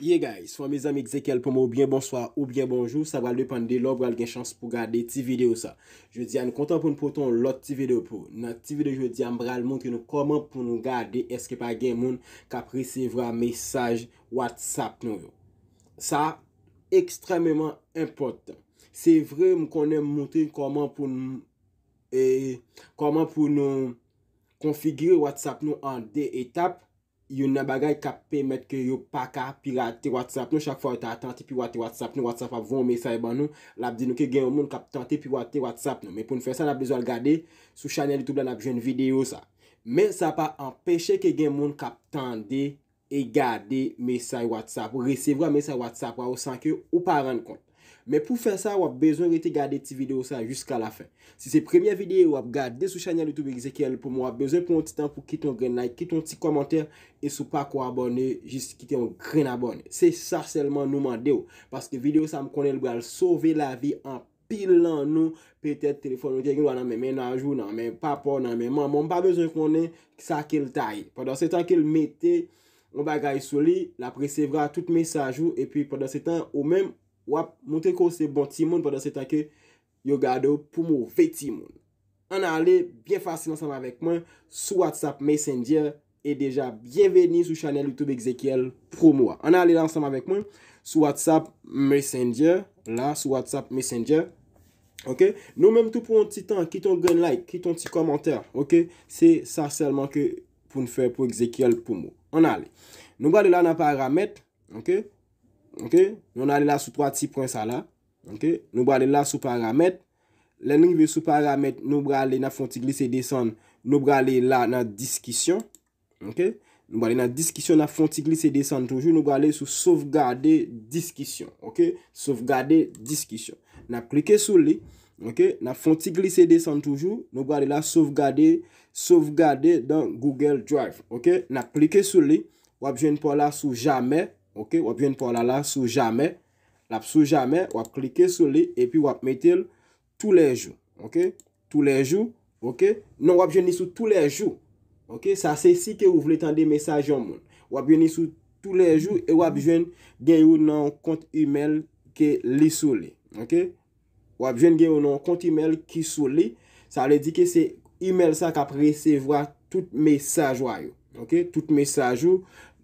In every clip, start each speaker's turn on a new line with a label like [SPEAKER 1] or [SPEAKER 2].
[SPEAKER 1] Ye guys, fwa mizan mèk zèkel pou mò oubyen bonsoy oubyen bonjou. Sa val depan de lò bral gen chans pou gade ti video sa. Je di an kontan pou nou poton lò ti video pou. Nan ti video je di an bral moun ki nou koman pou nou gade eske pa gen moun ka presevra mesaj WhatsApp nou yo. Sa ekstremèman impotant. Se vre moun konen moun tri koman pou nou konfigure WhatsApp nou an de etap. Yon nan bagay kap pemet ke yon pa ka pirate WhatsApp nou, chak fwa yon ta atante pi wate WhatsApp nou, WhatsApp ap von mesay ban nou, lap di nou ke gen yon moun kap tante pi wate WhatsApp nou. Men pou nou fè sa, nap lezo al gade sou chanel YouTube la nap jwen videyo sa. Men sa pa empèche ke gen moun kap tante e gade mesay WhatsApp, ou resevwa mesay WhatsApp wawousan ke yon ou pa ren kont. Men pou fè sa wap bezon rete gade ti video sa jiska la fè. Si se premye video wap gade sou chanyal YouTube Ezekiel pou mwen wap bezon pou mwen ti tan pou kite yon grenay, kite yon ti komentèr e sou pa kwa abonè jist kite yon gren abonè. Se sa selman nouman deyo. Paske video sa m konen lwa al sove la vi an pilan nou. Petè telefon nou gen yon wana men non, men non, anjou nan men papon nan men man. Mwen ba bezon konen sa ke l taye. Pendan se tan ke l metè, mwen ba gaye sou li, la presevra tout mesajou. E pi pendant se tan ou men abonè. Wap, nou te kose bon ti moun padan se ta ke yo gado pou mou ve ti moun. An a ale, bien fasi lansam avek moun, sou WhatsApp Messenger, e deja, bienveni sou chanel YouTube Ezekiel pou mou. An a ale lansam avek moun, sou WhatsApp Messenger, la, sou WhatsApp Messenger, ok? Nou menm tou pou moun ti tan, ki ton gun like, ki ton ti komenter, ok? Se sa selman ke pou nfe pou Ezekiel pou mou. An a ale, nou gade la nan parametre, ok? Ok, nou nan li la sou 3 tip pronsa la. Ok, nou ban li la sou paramet. Len li li sou paramet, nou ban li nan fonti glise desan. Nou ban li la nan diskisyon. Ok, nou ban li nan diskisyon, nan fonti glise desan toujou. Nou ban li sou sovgade diskisyon. Ok, sovgade diskisyon. Na klike sou li. Ok, nan fonti glise desan toujou. Nou ban li la sovgade, sovgade dan Google Drive. Ok, na klike sou li. Wap jwen pou la sou jamè. Ok, wap jwen pou alala sou jamè. Lap sou jamè, wap klike sou li, epi wap metel tou lèjou. Ok, tou lèjou, ok. Non wap jwen nisou tou lèjou. Ok, sa se si ke ou vle tende mesaj yo moun. Wap jwen nisou tou lèjou, e wap jwen gen yo nan kont email ke li sou li. Ok, wap jwen gen yo nan kont email ki sou li. Sa le di ke se email sa ka presevwa tout mesaj yo. Ok, tout mesaj yo.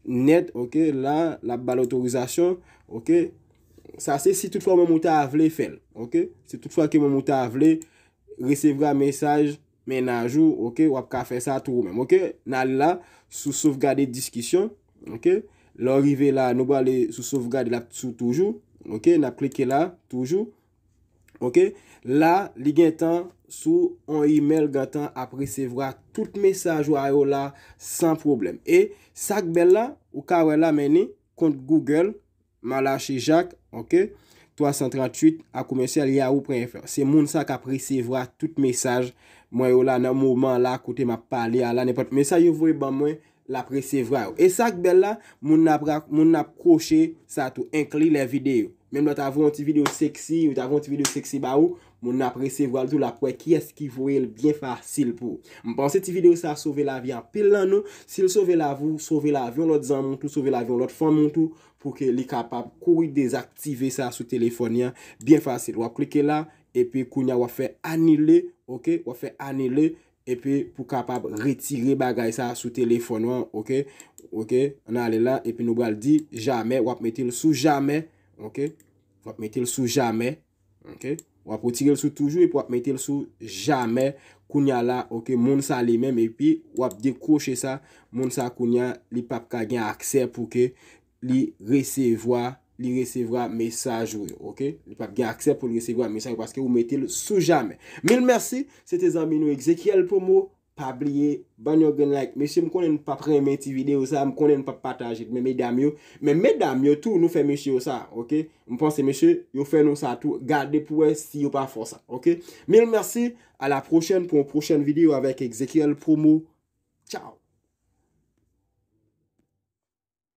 [SPEAKER 1] Net, ok, la, la balotorizasyon, ok, sa se si toutfwa mwen mouta avle fel, ok, si toutfwa ki mwen mouta avle, resevra mesaj men ajou, ok, wap ka fè sa tou mèm, ok, nan li la sou sovgade diskisyon, ok, la orive la nou ba li sou sovgade la sou toujou, ok, nan kleke la toujou. Ok, la li gen tan sou an e-mail gen tan apresevra tout mesaj yo a yo la san problem. E sak bel la, ou ka we la meni, kont Google, ma la che jak, ok, 338 akoumese al Yahoo.fr. Se moun sak apresevra tout mesaj, mwen yo la nan mouman la koute ma pali a la, nepot mesaj yo vwe ban mwen l'apresevra yo. E sak bel la, moun apra, moun apkoshe sa tou, inkli le videyo. Menm la ta avou an ti video seksi, ou ta avou an ti video seksi ba ou, moun aprese vo al tou la kwe, ki eski vo el bien fasil pou. Mpon, seti video sa, sove la vi an pelan nou. Sil sove la vou, sove la vi an lot zan moun tou, sove la vi an lot fan moun tou, pou ke li kapab kouy dezaktive sa sou telefonian. Bien fasil, wap klike la, epi kounya wap fe anile, ok, wap fe anile, epi pou kapab retire bagay sa sou telefonian, ok. Ok, an ale la, epi nou bal di, jamen, wap metil sou jamen. Ok, wap metil sou jame, ok, wap otirel sou toujou, e wap metil sou jame, kounya la, ok, moun sa li mem, epi, wap dekouche sa, moun sa kounya, li pap ka gen akse pou ke li resevwa, li resevwa mesaj ou yo, ok, li pap gen akse pou li resevwa mesaj ou yo, paske wap metil sou jame. Mil mersi, sete zaminou, ekzekiel pou mou. Pabliye. Banyo gen like. Mesye m konen pa premen ti video sa. M konen pa patajit. Me medam yo. Me medam yo tou nou fe mesye yo sa. Ok. M ponse mesye. Yo fe nou sa tou. Garde pou we si yo pa fosa. Ok. Mil mersi. A la prochen pou m prochen video. Avèk Ezekiel promo. Ciao.